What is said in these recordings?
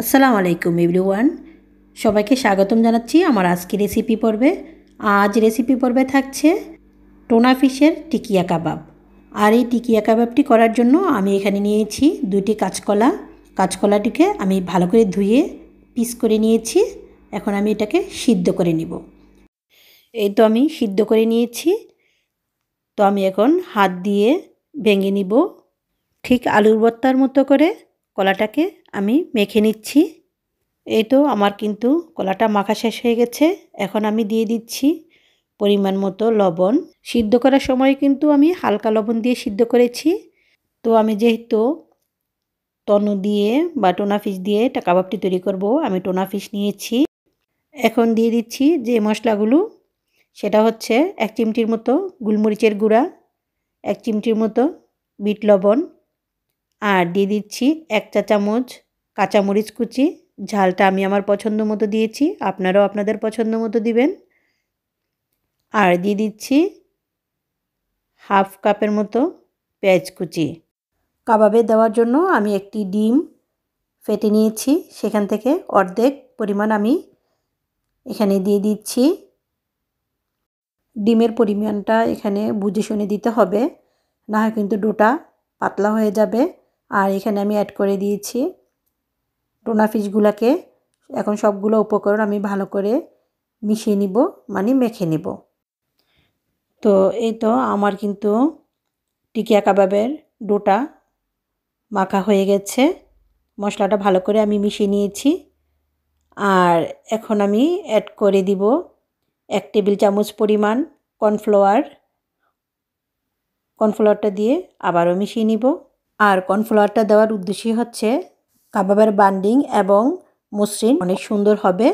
আসসালামু আলাইকুম এভরিওয়ান সবাইকে স্বাগতম জানাচ্ছি আমার আজকে রেসিপি পর্বে আজ রেসিপি পর্বে থাকছে টোনা ফিশের টিকিয়া কাবাব আর এই টিকিয়া কাবাবটি করার জন্য আমি এখানে নিয়েছি দুইটি কাঁচকলা কাঁচকলাটিকে আমি ভালো করে ধুয়ে পিস করে নিয়েছি এখন আমি এটাকে সিদ্ধ করে নিব এই তো আমি সিদ্ধ করে নিয়েছি তো আমি এখন হাত দিয়ে ভেঙে নিব ঠিক আলুর বত্তার মতো করে কলাটাকে আমি মেখে নিচ্ছি এই তো আমার কিন্তু কলাটা মাখা শেষ হয়ে গেছে এখন আমি দিয়ে দিচ্ছি পরিমাণ মতো লবণ সিদ্ধ করার সময় কিন্তু আমি হালকা লবণ দিয়ে সিদ্ধ করেছি তো আমি যেহেতু তনু দিয়ে বা টোনা ফিশ দিয়ে টাকা কাবাবটি তৈরি করব আমি টোনা ফিশ নিয়েছি এখন দিয়ে দিচ্ছি যে মশলাগুলো সেটা হচ্ছে এক চিমটির মতো গুলমরিচের গুঁড়া এক চিমটির মতো বিট লবণ আর দিয়ে দিচ্ছি এক চা চামচ কাঁচামরিচ কুচি ঝালটা আমি আমার পছন্দ মতো দিয়েছি আপনারাও আপনাদের পছন্দ মতো দিবেন আর দিয়ে দিচ্ছি হাফ কাপের মতো পেঁয়াজ কুচি কাবাবে দেওয়ার জন্য আমি একটি ডিম ফেটে নিয়েছি সেখান থেকে অর্ধেক পরিমাণ আমি এখানে দিয়ে দিচ্ছি ডিমের পরিমাণটা এখানে বুঝে শুনে দিতে হবে না হয় কিন্তু ডোটা পাতলা হয়ে যাবে আর এখানে আমি অ্যাড করে দিয়েছি টোনা ফিশগুলোকে এখন সবগুলো উপকরণ আমি ভালো করে মিশিয়ে নিব মানে মেখে নিব তো এই তো আমার কিন্তু টিকিয়া কাবাবের ডোটা মাখা হয়ে গেছে মশলাটা ভালো করে আমি মিশিয়ে নিয়েছি আর এখন আমি অ্যাড করে দিব এক টেবিল চামচ পরিমাণ কর্নফ্লাওয়ার কর্নফ্লাওয়ারটা দিয়ে আবারও মিশিয়ে নিব আর কর্নফ্লাওয়ারটা দেওয়ার উদ্দেশ্যই হচ্ছে কাবাবের বান্ডিং এবং মসৃণ অনেক সুন্দর হবে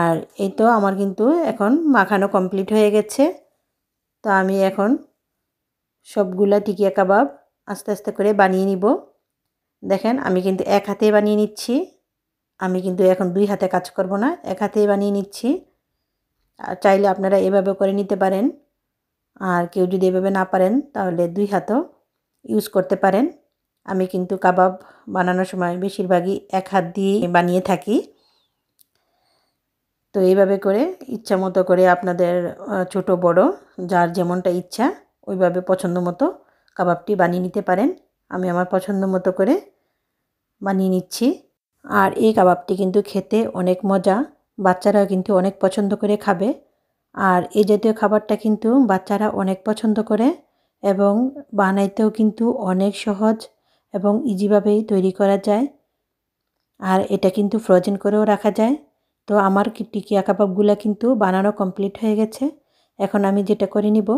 আর এই তো আমার কিন্তু এখন মাখানো কমপ্লিট হয়ে গেছে তো আমি এখন সবগুলা টিকিয়া কাবাব আস্তে আস্তে করে বানিয়ে নিব দেখেন আমি কিন্তু এক হাতে বানিয়ে নিচ্ছি আমি কিন্তু এখন দুই হাতে কাজ করব না এক হাতেই বানিয়ে নিচ্ছি আর চাইলে আপনারা এভাবে করে নিতে পারেন আর কেউ যদি এভাবে না পারেন তাহলে দুই হাতও ইউজ করতে পারেন আমি কিন্তু কাবাব বানানোর সময় বেশিরভাগই এক হাত দিয়ে বানিয়ে থাকি তো এইভাবে করে ইচ্ছা মতো করে আপনাদের ছোট বড় যার যেমনটা ইচ্ছা ওইভাবে পছন্দ মতো কাবাবটি বানিয়ে নিতে পারেন আমি আমার পছন্দ মতো করে বানিয়ে নিচ্ছি আর এই কাবাবটি কিন্তু খেতে অনেক মজা বাচ্চারা কিন্তু অনেক পছন্দ করে খাবে আর এই জাতীয় খাবারটা কিন্তু বাচ্চারা অনেক পছন্দ করে এবং বানাইতেও কিন্তু অনেক সহজ এবং ইজিভাবেই তৈরি করা যায় আর এটা কিন্তু ফ্রোজেন করেও রাখা যায় তো আমার টিকিয়া কাবাবগুলো কিন্তু বানানো কমপ্লিট হয়ে গেছে এখন আমি যেটা করে নিব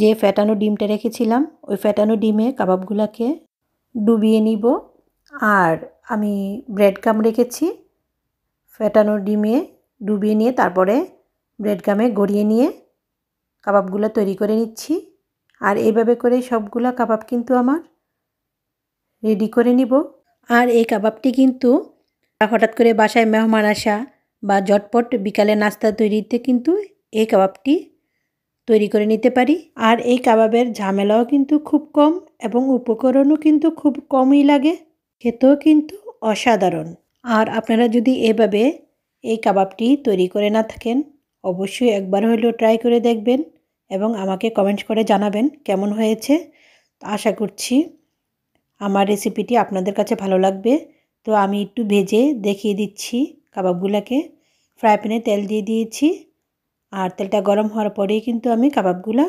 যে ফ্যাটানো ডিমটা রেখেছিলাম ওই ফ্যাটানো ডিমে কাবাবগুলোকে ডুবিয়ে নিব আর আমি ব্রেড গাম রেখেছি ফ্যাটানো ডিমে ডুবিয়ে নিয়ে তারপরে ব্রেড গামে গড়িয়ে নিয়ে কাবাবগুলো তৈরি করে নিচ্ছি আর এইভাবে করে সবগুলো কাবাব কিন্তু আমার রেডি করে নিব আর এই কাবাবটি কিন্তু হঠাৎ করে বাসায় মেহমান আসা বা ঝটপট বিকালে নাস্তা তৈরিতে কিন্তু এই কাবাবটি তৈরি করে নিতে পারি আর এই কাবাবের ঝামেলাও কিন্তু খুব কম এবং উপকরণও কিন্তু খুব কমই লাগে খেতেও কিন্তু অসাধারণ আর আপনারা যদি এভাবে এই কাবাবটি তৈরি করে না থাকেন অবশ্যই একবার হলেও ট্রাই করে দেখবেন এবং আমাকে কমেন্ট করে জানাবেন কেমন হয়েছে আশা করছি আমার রেসিপিটি আপনাদের কাছে ভালো লাগবে তো আমি একটু ভেজে দেখিয়ে দিচ্ছি কাবাবগুলোকে ফ্রাই প্যানে তেল দিয়ে দিয়েছি আর তেলটা গরম হওয়ার পরেই কিন্তু আমি কাবাবগুলো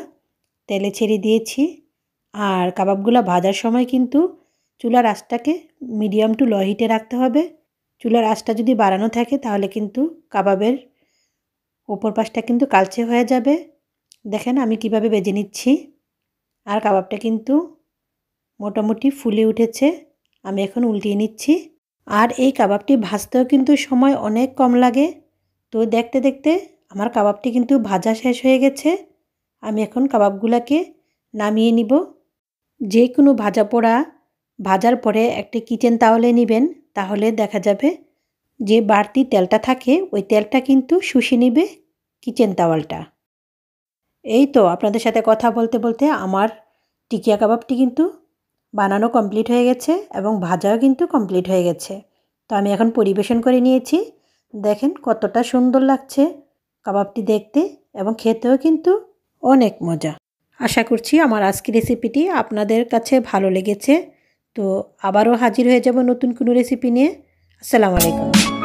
তেলে ছেড়ে দিয়েছি আর কাবাবগুলো ভাজার সময় কিন্তু চুলার আঁচটাকে মিডিয়াম টু লো হিটে রাখতে হবে চুলার আঁচটা যদি বাড়ানো থাকে তাহলে কিন্তু কাবাবের ওপর পাশটা কিন্তু কালচে হয়ে যাবে দেখেন আমি কিভাবে বেজে নিচ্ছি আর কাবাবটা কিন্তু মোটামুটি ফুলে উঠেছে আমি এখন উল্টিয়ে নিচ্ছি আর এই কাবাবটি ভাজতেও কিন্তু সময় অনেক কম লাগে তো দেখতে দেখতে আমার কাবাবটি কিন্তু ভাজা শেষ হয়ে গেছে আমি এখন কাবাবগুলোকে নামিয়ে নিব যে কোনো ভাজা পোড়া ভাজার পরে একটি কিচেন তাওয়ালে নেবেন তাহলে দেখা যাবে যে বাড়তি তেলটা থাকে ওই তেলটা কিন্তু শুষে নেবে কিচেন তাওয়ালটা এই তো আপনাদের সাথে কথা বলতে বলতে আমার টিকিয়া কাবাবটি কিন্তু বানানো কমপ্লিট হয়ে গেছে এবং ভাজাও কিন্তু কমপ্লিট হয়ে গেছে তো আমি এখন পরিবেশন করে নিয়েছি দেখেন কতটা সুন্দর লাগছে কাবাবটি দেখতে এবং খেতেও কিন্তু অনেক মজা আশা করছি আমার আজকের রেসিপিটি আপনাদের কাছে ভালো লেগেছে তো আবারও হাজির হয়ে যাব নতুন কোনো রেসিপি নিয়ে আসসালামু আলাইকুম